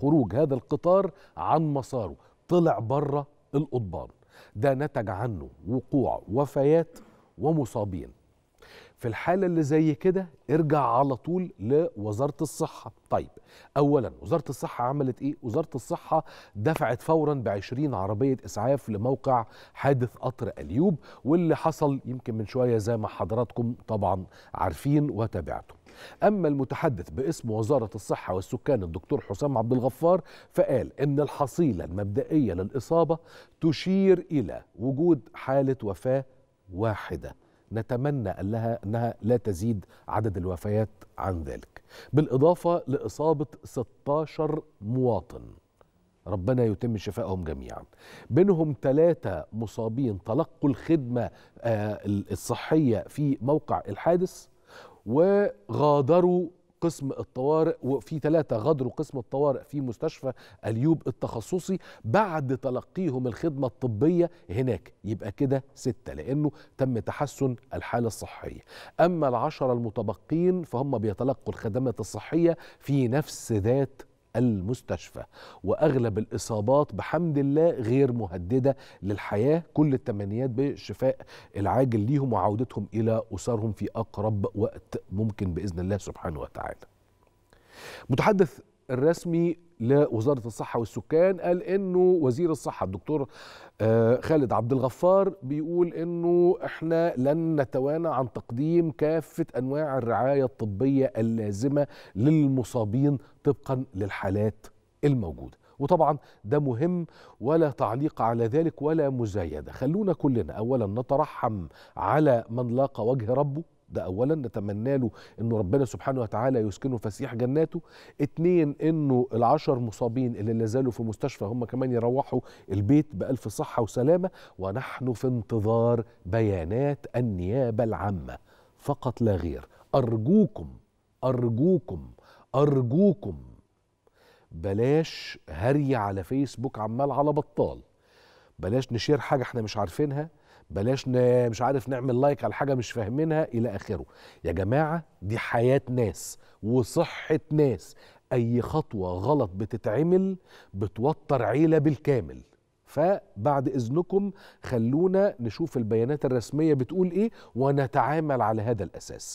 خروج هذا القطار عن مساره طلع بره القضبان ده نتج عنه وقوع وفيات ومصابين في الحالة اللي زي كده ارجع على طول لوزارة الصحة طيب أولا وزارة الصحة عملت إيه؟ وزارة الصحة دفعت فورا 20 عربية إسعاف لموقع حادث قطر أليوب واللي حصل يمكن من شوية زي ما حضراتكم طبعا عارفين وتابعته أما المتحدث باسم وزارة الصحة والسكان الدكتور حسام عبد الغفار فقال إن الحصيلة المبدئية للإصابة تشير إلى وجود حالة وفاة واحدة نتمنى انها أنها لا تزيد عدد الوفيات عن ذلك بالإضافة لإصابة 16 مواطن ربنا يتم شفائهم جميعا بينهم ثلاثة مصابين تلقوا الخدمة آه، الصحية في موقع الحادث وغادروا قسم الطوارئ وفي ثلاثة غادروا قسم الطوارئ في مستشفى اليوب التخصصي بعد تلقيهم الخدمة الطبية هناك يبقى كده ستة لأنه تم تحسن الحالة الصحية أما العشرة المتبقين فهم بيتلقوا الخدمات الصحية في نفس ذات المستشفى واغلب الاصابات بحمد الله غير مهدده للحياه كل التمنيات بالشفاء العاجل ليهم وعودتهم الى اسرهم في اقرب وقت ممكن باذن الله سبحانه وتعالى متحدث الرسمي لوزاره الصحه والسكان قال انه وزير الصحه الدكتور آه، خالد عبد الغفار بيقول انه احنا لن نتوانى عن تقديم كافه انواع الرعايه الطبيه اللازمه للمصابين طبقا للحالات الموجوده وطبعا ده مهم ولا تعليق على ذلك ولا مزايده خلونا كلنا اولا نترحم على من لاقى وجه ربه ده اولا نتمنى له انه ربنا سبحانه وتعالى يسكنه فسيح جناته اتنين انه العشر مصابين اللي لازالوا في مستشفى هم كمان يروحوا البيت بألف صحة وسلامة ونحن في انتظار بيانات النيابة العامة فقط لا غير أرجوكم أرجوكم أرجوكم بلاش هري على فيسبوك عمال على بطال بلاش نشير حاجه احنا مش عارفينها بلاش مش عارف نعمل لايك على حاجه مش فاهمينها الى اخره يا جماعه دي حياه ناس وصحه ناس اي خطوه غلط بتتعمل بتوتر عيله بالكامل فبعد اذنكم خلونا نشوف البيانات الرسميه بتقول ايه ونتعامل على هذا الاساس